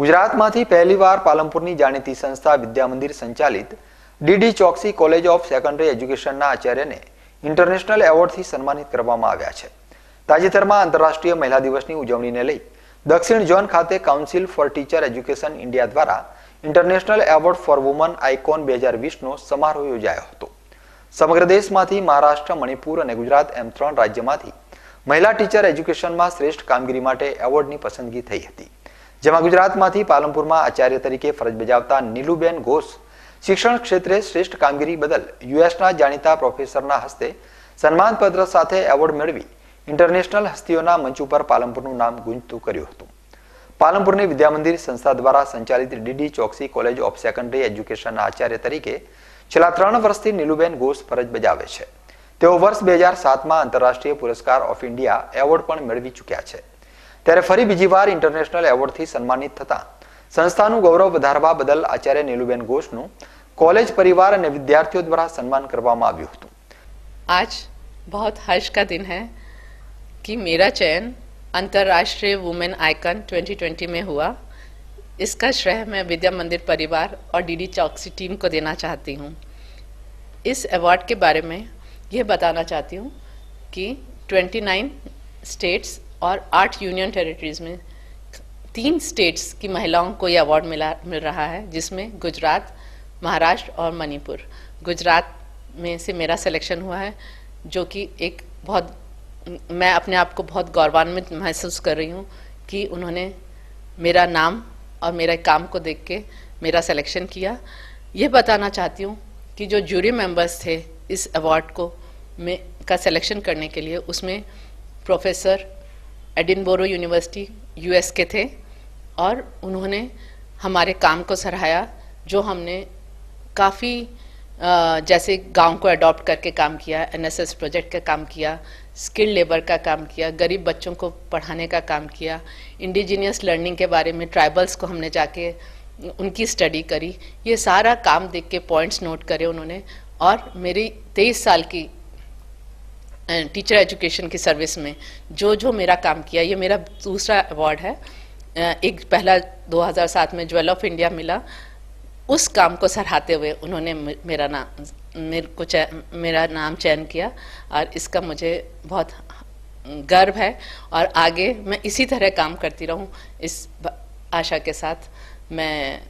ગુજરાતમાંથી પહેલીવાર પાલનપુરની જાણીતી સંસ્થા વિદ્યામંદિર સંચાલિત DD Choksi college of secondary એજ્યુકેશનના આચાર્યને ઇન્ટરનેશનલ એવોર્ડથી સન્માનિત કરવામાં આવ્યા છે તાજેતરમાં આંતરરાષ્ટ્રીય મહિલા દિવસની ઉજવણીને લઈ દક્ષિણ ઝોન ખાતે council for teacher education India દ્વારા international award for woman icon બે હજાર વીસનો સમારોહ યોજાયો હતો સમગ્ર દેશમાંથી મહારાષ્ટ્ર મણિપુર અને ગુજરાત એમ ત્રણ રાજ્યમાંથી મહિલા ટીચર એજ્યુકેશનમાં શ્રેષ્ઠ કામગીરી માટે એવોર્ડની પસંદગી થઈ હતી જેમાં ગુજરાતમાંથી પાલનપુરમાં આચાર્ય તરીકે ફરજ બજાવતા નીલુબેન ઘોષ શિક્ષણ ક્ષેત્રે શ્રેષ્ઠ કામગીરી બદલ યુએસના જાણીતા પ્રોફેસરના હસ્તે સન્માનપત્ર સાથે એવોર્ડ મેળવી ઇન્ટરનેશનલ હસ્તીઓના મંચ ઉપર પાલનપુરનું નામ ગુંજતું કર્યું હતું પાલનપુરની વિદ્યામંદિર સંસ્થા દ્વારા સંચાલિત DD Choksi college of secondary એજ્યુકેશનના આચાર્ય તરીકે છેલ્લા ત્રણ વર્ષથી નીલુબેન ઘોષ ફરજ બજાવે છે તેઓ વર્ષ બે હજાર સાતમાં આંતરરાષ્ટ્રીય પુરસ્કાર ઓફ ઇન્ડિયા એવોર્ડ પણ મેળવી ચૂક્યા છે તેરે ફરી બીજીવાર ઇન્ટરનેશનલ એવોર્ડ થી સન્માનિત થતા સંસ્થાનું ગૌરવ વધારવા બદલ આચાર્ય નીલુબેન ગોષનું કોલેજ પરિવાર અને વિદ્યાર્થીઓ દ્વારા સન્માન કરવામાં આવ્યું હતું આજ બહોત હર્ષકા દિન છે કે મેરા ચૈન આંતરરાષ્ટ્રીય વુમેન આયકન 2020 મે હુઆ ઇસકા શ્રેહ મે વિદ્યા મંદિર પરિવાર ઓર डीडी ચોક્સી ટીમ કો દેના ચાહતી હું ઇસ એવોર્ડ કે બારે મેં યે બતાના ચાહતી હું કી 29 સ્ટેટ્સ और आठ यूनियन टेरिटरीज में तीन स्टेट्स की महिलाओं को ये अवार्ड मिला मिल रहा है जिसमें गुजरात महाराष्ट्र और मणिपुर गुजरात में से मेरा सिलेक्शन हुआ है जो कि एक बहुत मैं अपने आप को बहुत गौरवान्वित महसूस कर रही हूँ कि उन्होंने मेरा नाम और मेरे काम को देख के मेरा सिलेक्शन किया ये बताना चाहती हूँ कि जो जूरी मेंबर्स थे इस अवार्ड को में का सिलेक्शन करने के लिए उसमें प्रोफेसर एडिनबोरो यूनिवर्सिटी यूएस के थे और उन्होंने हमारे काम को सराहाया जो हमने काफ़ी जैसे गांव को अडॉप्ट करके काम किया एनएसएस प्रोजेक्ट का काम किया स्किल लेबर का काम किया गरीब बच्चों को पढ़ाने का काम किया इंडिजीनियस लर्निंग के बारे में ट्राइबल्स को हमने जाके उनकी स्टडी करी ये सारा काम देख के पॉइंट्स नोट करे उन्होंने और मेरी तेईस साल की टीचर एजुकेशन की सर्विस में जो जो मेरा काम किया ये मेरा दूसरा अवार्ड है एक पहला 2007 में ज्वेल ऑफ इंडिया मिला उस काम को सराहते हुए उन्होंने मेरा नाम मेरे को मेरा नाम चयन किया और इसका मुझे बहुत गर्व है और आगे मैं इसी तरह काम करती रहूं इस आशा के साथ मैं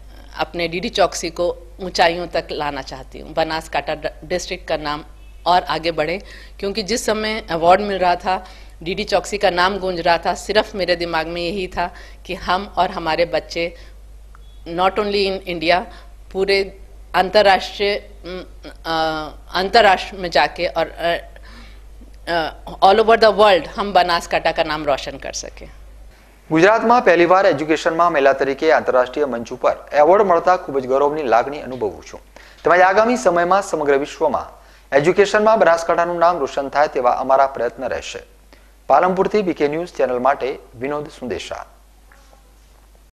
अपने डीडी चौकसी को ऊंचाइयों तक लाना चाहती हूं बनासकाटा डिस्ट्रिक्ट का नाम और आगे बढ़े क्योंकि जिस समय अवार्ड मिल रहा था डीडी चौकसी का नाम गूंज रहा था सिर्फ मेरे दिमाग में यही था कि हम और हमारे बच्चे नॉट ओनली इन इंडिया पूरे अंतर्राष्ट्रीय अंतर्राष्ट्र में जाके और ऑल ओवर द वर्ल्ड हम बनासकाटा का नाम रोशन कर सके गुजरात में पहली बार एजुकेशन में मेला तरीके आंतरराष्ट्रीय मंच पर एवॉर्ड मलता खूब गौरव की लागण अनुभव छूँ तेज तो आगामी समय में समग्र विश्व में એજ્યુકેશનમાં બનાસકાંઠાનું નામ રોશન થાય તેવા અમારા પ્રયત્ન રહેશે પાલનપુરથી બીકે ન્યૂઝ ચેનલ માટે વિનોદ સુંદેશા